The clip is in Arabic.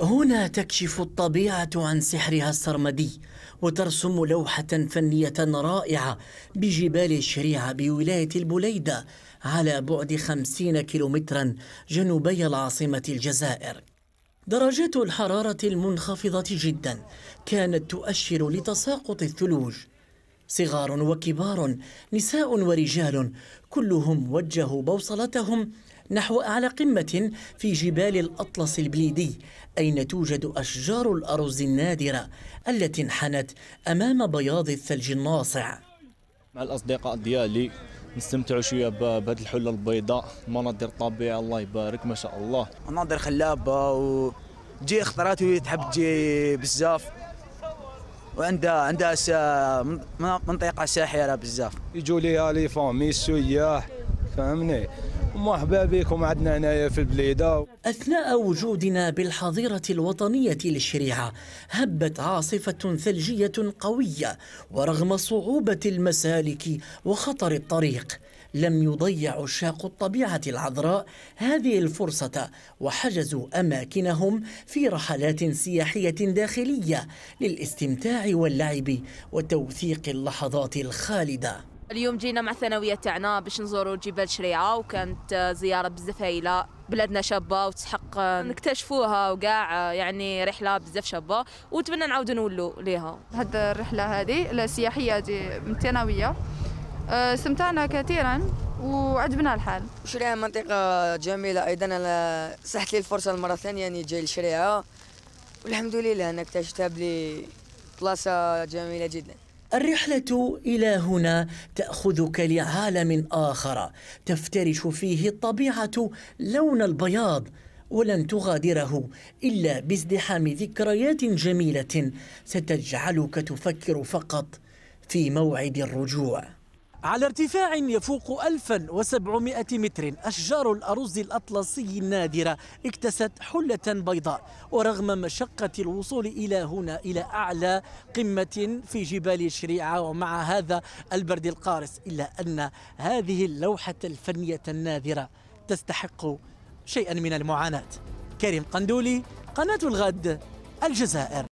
هنا تكشف الطبيعة عن سحرها السرمدي وترسم لوحة فنية رائعة بجبال الشريعة بولاية البليدة على بعد خمسين كيلومترا جنوبي العاصمة الجزائر درجات الحرارة المنخفضة جدا كانت تؤشر لتساقط الثلوج صغار وكبار نساء ورجال كلهم وجهوا بوصلتهم نحو أعلى قمة في جبال الأطلس البليدي أين توجد أشجار الأرز النادرة التي انحنت أمام بياض الثلج الناصع مع الأصدقاء ديالي نستمتعوا شويه بهذه الحله البيضاء مناظر طبيعية الله يبارك ما شاء الله مناظر خلابه وجي خطرات وتحب تجي بزاف وعندها عندها منطقه ساحره بزاف يجوا ليها لي فامي السياح فهمني مرحبا بكم عندنا هنايا في البليده اثناء وجودنا بالحظيره الوطنيه للشريعه هبت عاصفه ثلجيه قويه ورغم صعوبه المسالك وخطر الطريق لم يضيع عشاق الطبيعه العذراء هذه الفرصه وحجزوا اماكنهم في رحلات سياحيه داخليه للاستمتاع واللعب وتوثيق اللحظات الخالده اليوم جينا مع الثانويه تاعنا باش نزوروا جبال شريعه وكانت آه، زياره بزاف هايله بلادنا شابه وتحق آه، نكتشفوها وكاع آه، يعني رحله بزاف شابه ونتمنى نعاودوا نولوا ليها هاد الرحله هذه السياحيه دي من الثانويه استمتعنا كثيرا وعجبنا الحال شريعه منطقه جميله ايضا انا سحت لي الفرصه المره الثانيه اني جاي لشريعه والحمد لله انا اكتشفتها بلي بلاصه جميله جدا الرحلة إلى هنا تأخذك لعالم آخر تفترش فيه الطبيعة لون البياض ولن تغادره إلا بازدحام ذكريات جميلة ستجعلك تفكر فقط في موعد الرجوع على ارتفاع يفوق 1700 متر أشجار الأرز الأطلسي النادرة اكتست حلة بيضاء ورغم مشقة الوصول إلى هنا إلى أعلى قمة في جبال الشريعة ومع هذا البرد القارس إلا أن هذه اللوحة الفنية النادرة تستحق شيئا من المعاناة كريم قندولي قناة الغد الجزائر